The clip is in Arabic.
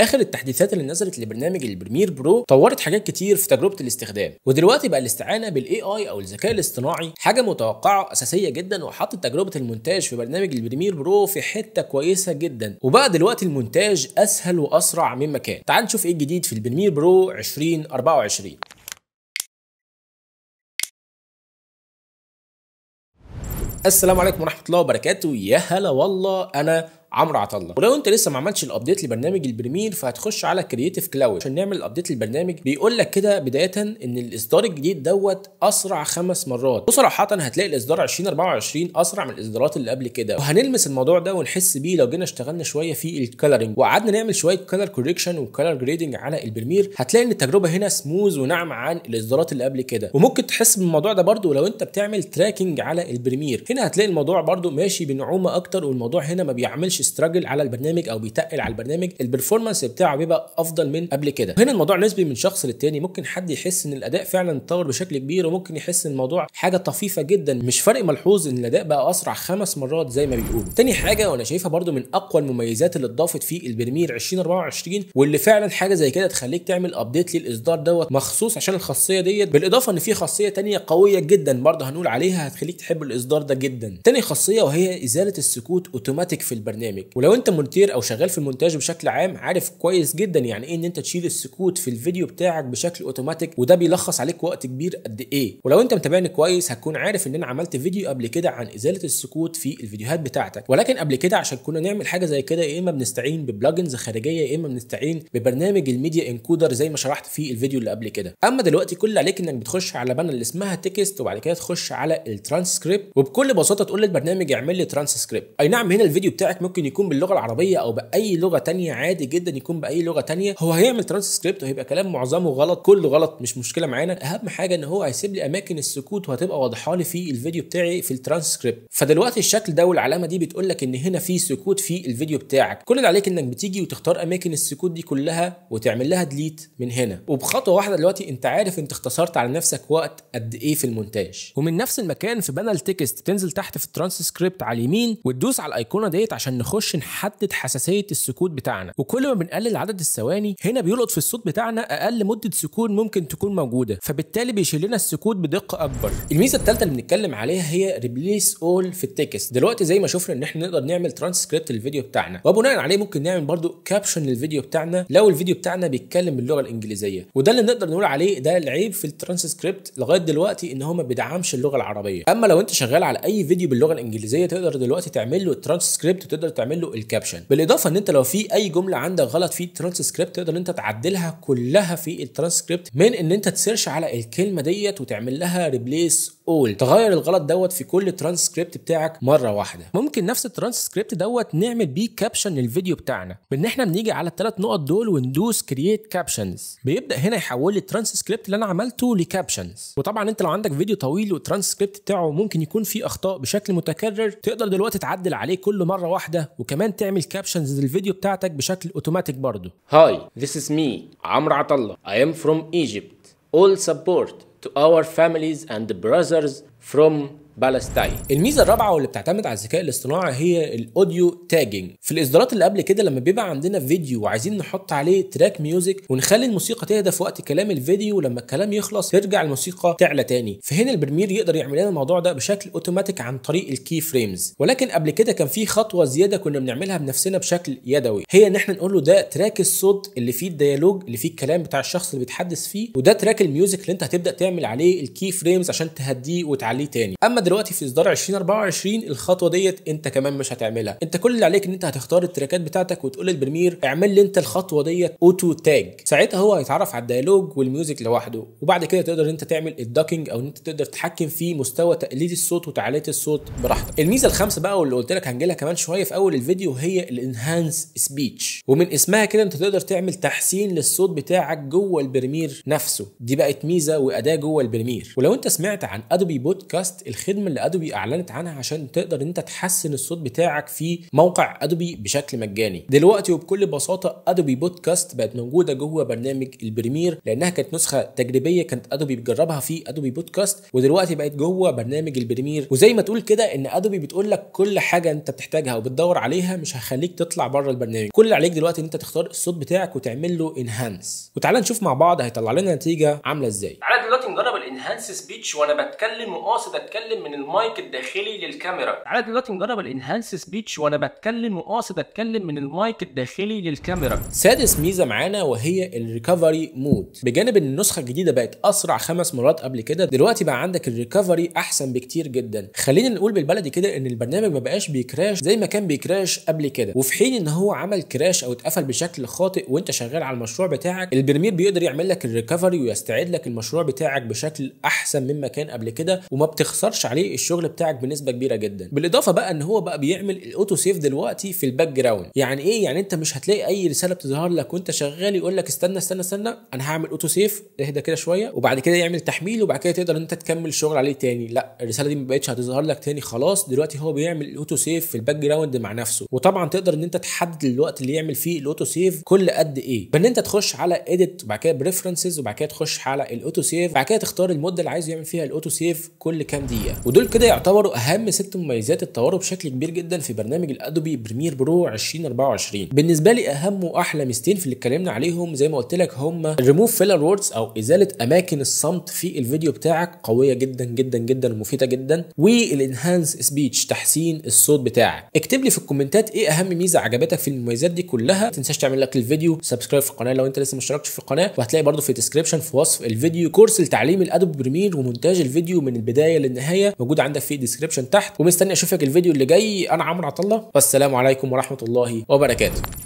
اخر التحديثات اللي نزلت لبرنامج البريمير برو طورت حاجات كتير في تجربه الاستخدام ودلوقتي بقى الاستعانه بالاي اي او الذكاء الاصطناعي حاجه متوقعه اساسيه جدا وحطت تجربه المونتاج في برنامج البريمير برو في حته كويسه جدا وبقى دلوقتي المونتاج اسهل واسرع مما كان تعال نشوف ايه الجديد في البريمير برو 2024 السلام عليكم ورحمه الله وبركاته يا هلا والله انا عمرو عطله ولو انت لسه ما عملتش الابديت لبرنامج البريمير فهتخش على كرييتيف كلاود عشان نعمل الابديت للبرنامج بيقول لك كده بدايه ان الاصدار الجديد دوت اسرع خمس مرات وصراحه هتلاقي الاصدار 2024 اسرع من الاصدارات اللي قبل كده وهنلمس الموضوع ده ونحس بيه لو جينا اشتغلنا شويه في الكالرنج وقعدنا نعمل شويه كالر كوريكشن وكلر جريدنج على البريمير هتلاقي ان التجربه هنا سموز وناعمه عن الاصدارات اللي قبل كده وممكن تحس بالموضوع ده برده لو انت بتعمل تراكنج على البريمير هنا هتلاقي الموضوع برده ماشي بنعومه اكتر والموضوع هنا ما بيعملش بيستراجل على البرنامج او بيتقل على البرنامج البرفورمانس بتاعه بيبقى افضل من قبل كده هنا الموضوع نسبي من شخص للتاني ممكن حد يحس ان الاداء فعلا اتطور بشكل كبير وممكن يحس ان الموضوع حاجه طفيفه جدا مش فرق ملحوظ ان الاداء بقى اسرع خمس مرات زي ما بيقولوا تاني حاجه وانا شايفها برده من اقوى المميزات اللي اتضافت في البريمير 2024 واللي فعلا حاجه زي كده تخليك تعمل ابديت للاصدار دوت مخصوص عشان الخاصيه ديت بالاضافه ان في خاصيه تانية قويه جدا برضه هنقول عليها هتخليك تحب الاصدار ده جدا تاني خاصيه وهي ازاله السكوت اوتوماتيك في البرنامج برنامج ولو انت مونتير او شغال في المونتاج بشكل عام عارف كويس جدا يعني ايه ان انت تشيل السكوت في الفيديو بتاعك بشكل اوتوماتيك وده بيلخص عليك وقت كبير قد ايه ولو انت متابعني كويس هتكون عارف ان انا عملت فيديو قبل كده عن ازاله السكوت في الفيديوهات بتاعتك ولكن قبل كده عشان كنا نعمل حاجه زي كده يا اما بنستعين ببلجنز خارجيه يا اما بنستعين ببرنامج الميديا انكودر زي ما شرحت في الفيديو اللي قبل كده اما دلوقتي كل عليك انك بتخش على بنا اللي اسمها تكست وبعد كده تخش على الترانسكريبت وبكل بساطه تقول للبرنامج اعمل لي ترانسكريبت اي نعم هنا الفيديو بتاعك ممكن ممكن يكون باللغه العربيه او باي لغه تانية عادي جدا يكون باي لغه تانية هو هيعمل ترانسكريبت وهيبقى كلام معظمه غلط كله غلط مش مشكله معانا اهم حاجه ان هو هيسيب لي اماكن السكوت وهتبقى واضحه لي في الفيديو بتاعي في الترانسكريبت فدلوقتي الشكل ده والعلامه دي بتقول لك ان هنا في سكوت في الفيديو بتاعك كل اللي عليك انك بتيجي وتختار اماكن السكوت دي كلها وتعمل لها ديليت من هنا وبخطوه واحده دلوقتي انت عارف انت اختصرت على نفسك وقت قد ايه في المونتاج ومن نفس المكان في بانل تكست تنزل تحت في الترانسكريبت على اليمين وتدوس على الايقونه ديت عشان بنخش نحدد حساسيه السكوت بتاعنا وكل ما بنقلل عدد الثواني هنا بيلقط في الصوت بتاعنا اقل مده سكون ممكن تكون موجوده فبالتالي بيشيل لنا السكوت بدقه اكبر الميزه الثالثه اللي بنتكلم عليها هي ريبليس اول في التكست دلوقتي زي ما شفنا ان احنا نقدر نعمل ترانسكريبت للفيديو بتاعنا وبناء عليه ممكن نعمل برضو كابشن للفيديو بتاعنا لو الفيديو بتاعنا بيتكلم باللغه الانجليزيه وده اللي نقدر نقول عليه ده العيب في الترانسكريبت لغايه دلوقتي ان هو ما بيدعمش اللغه العربيه اما لو انت شغال على اي فيديو باللغه الانجليزيه تقدر دلوقتي تعمل له ترانسكريبت وتقدر تعمل له الكابشن بالاضافه ان انت لو في اي جمله عندك غلط في الترانسكريبت تقدر ان انت تعدلها كلها في الترانسكريبت من ان انت تسيرش على الكلمه ديت وتعمل لها ريبليس اول تغير الغلط دوت في كل ترانسكريبت بتاعك مره واحده ممكن نفس الترانسكريبت دوت نعمل بيه كابشن للفيديو بتاعنا بان احنا بنيجي على الثلاث نقط دول وندوس كرييت كابشنز بيبدا هنا يحول لي الترانسكريبت اللي انا عملته لكابشنز وطبعا انت لو عندك فيديو طويل والترانسكريبت بتاعه ممكن يكون فيه اخطاء بشكل متكرر تقدر دلوقتي تعدل عليه كل مره واحده وكمان تعمل كابشنز للفيديو بتاعتك بشكل اوتوماتيك برضه هاي ذيس از مي عمرو عطله اي ام فروم ايجيبت اول سبورت تو اور فاميليز اند براذرز فروم بالاستاين الميزه الرابعه واللي بتعتمد على الذكاء الاصطناعي هي الاوديو تاجنج في الاصدارات اللي قبل كده لما بيبقى عندنا فيديو وعايزين نحط عليه تراك ميوزك ونخلي الموسيقى تهدى في وقت كلام الفيديو ولما الكلام يخلص ترجع الموسيقى تعلى تاني فهنا البرمير يقدر يعمل لنا الموضوع ده بشكل اوتوماتيك عن طريق الكي فريمز ولكن قبل كده كان في خطوه زياده كنا بنعملها بنفسنا بشكل يدوي هي ان احنا نقول له ده تراك الصوت اللي فيه الديالوج اللي فيه الكلام بتاع الشخص اللي بيتحدث فيه وده تراك الميوزك اللي انت هتبدا تعمل عليه الكي فريمز عشان تهديه وتعليه تاني اما دلوقتي في اصدار 2024 الخطوه ديت انت كمان مش هتعملها انت كل اللي عليك ان انت هتختار التراكات بتاعتك وتقول للبريمير اعمل لي انت الخطوه ديت اوتو تاج ساعتها هو هيتعرف على الديالوج والميوزك لوحده وبعد كده تقدر انت تعمل الدوكينج او ان انت تقدر تتحكم في مستوى تقليد الصوت وتعاليه الصوت براحتك الميزه الخامسه بقى واللي قلت لك هنجيلها كمان شويه في اول الفيديو هي الانهانس سبيتش ومن اسمها كده انت تقدر تعمل تحسين للصوت بتاعك جوه البريمير نفسه دي بقت ميزه واداه جوه البريمير ولو انت سمعت عن ادوبي بودكاست الخدمه الخدمه اللي ادوبي اعلنت عنها عشان تقدر انت تحسن الصوت بتاعك في موقع ادوبي بشكل مجاني دلوقتي وبكل بساطه ادوبي بودكاست بقت موجوده جوه برنامج البريمير لانها كانت نسخه تجريبيه كانت ادوبي بتجربها في ادوبي بودكاست ودلوقتي بقت جوه برنامج البريمير وزي ما تقول كده ان ادوبي بتقول لك كل حاجه انت بتحتاجها وبتدور عليها مش هخليك تطلع بره البرنامج كل اللي عليك دلوقتي ان انت تختار الصوت بتاعك وتعمل له انهانس وتعالى نشوف مع بعض هيطلع لنا نتيجه عامله ازاي تعالى دلوقتي نجرب الانهانس سبيتش وانا بتكلم وقاصد اتكلم من المايك الداخلي للكاميرا تعالى دلوقتي نجرب الانهانس سبيتش وانا بتكلم وقاصد اتكلم من المايك الداخلي للكاميرا سادس ميزه معانا وهي الريكفري مود بجانب ان النسخه الجديده بقت اسرع خمس مرات قبل كده دلوقتي بقى عندك الريكفري احسن بكتير جدا خلينا نقول بالبلدي كده ان البرنامج ما بقاش بيكراش زي ما كان بيكراش قبل كده وفي حين ان هو عمل كراش او اتقفل بشكل خاطئ وانت شغال على المشروع بتاعك البرمير بيقدر يعمل لك الريكفري ويستعيد لك المشروع بتاعك بشكل احسن مما كان قبل كده وما بتخسرش عليه الشغل بتاعك بنسبه كبيره جدا بالاضافه بقى ان هو بقى بيعمل الاوتو سيف دلوقتي في الباك جراوند يعني ايه يعني انت مش هتلاقي اي رساله بتظهر لك وانت شغال يقول لك استنى استنى استنى انا هعمل اوتو سيف اهدى كده شويه وبعد كده يعمل تحميل وبعد كده تقدر انت تكمل الشغل عليه تاني لا الرساله دي ما بقتش هتظهر لك تاني خلاص دلوقتي هو بيعمل الاوتو سيف في الباك جراوند مع نفسه وطبعا تقدر ان انت تحدد الوقت اللي يعمل فيه الاوتو سيف كل قد ايه بان انت تخش على اديت وبعد كده بريفرنسز وبعد كده تخش على الاوتو سيف وبعد كده تختار المده اللي عايز يعمل فيها الاوتو سيف كل كام دقيقه ودول كده يعتبروا اهم ست مميزات اتطوروا بشكل كبير جدا في برنامج الادوبي بريمير برو 2024 بالنسبه لي اهم واحلى ميزتين في اللي اتكلمنا عليهم زي ما قلت لك هم ريموف فيلر ووردز او ازاله اماكن الصمت في الفيديو بتاعك قويه جدا جدا جدا ومفيده جدا والانهانس سبيتش تحسين الصوت بتاعك اكتب لي في الكومنتات ايه اهم ميزه عجبتك في المميزات دي كلها ما تنساش تعمل لك الفيديو سبسكرايب في القناه لو انت لسه ما اشتركتش في القناه وهتلاقي برده في الديسكربشن في وصف الفيديو كورس لتعليم الادوبي بريمير ومونتاج الفيديو من البدايه للنهايه الثانيه موجوده عندك في الديسكربشن تحت ومستني اشوفك الفيديو اللي جاي انا عمرو عطله والسلام عليكم ورحمه الله وبركاته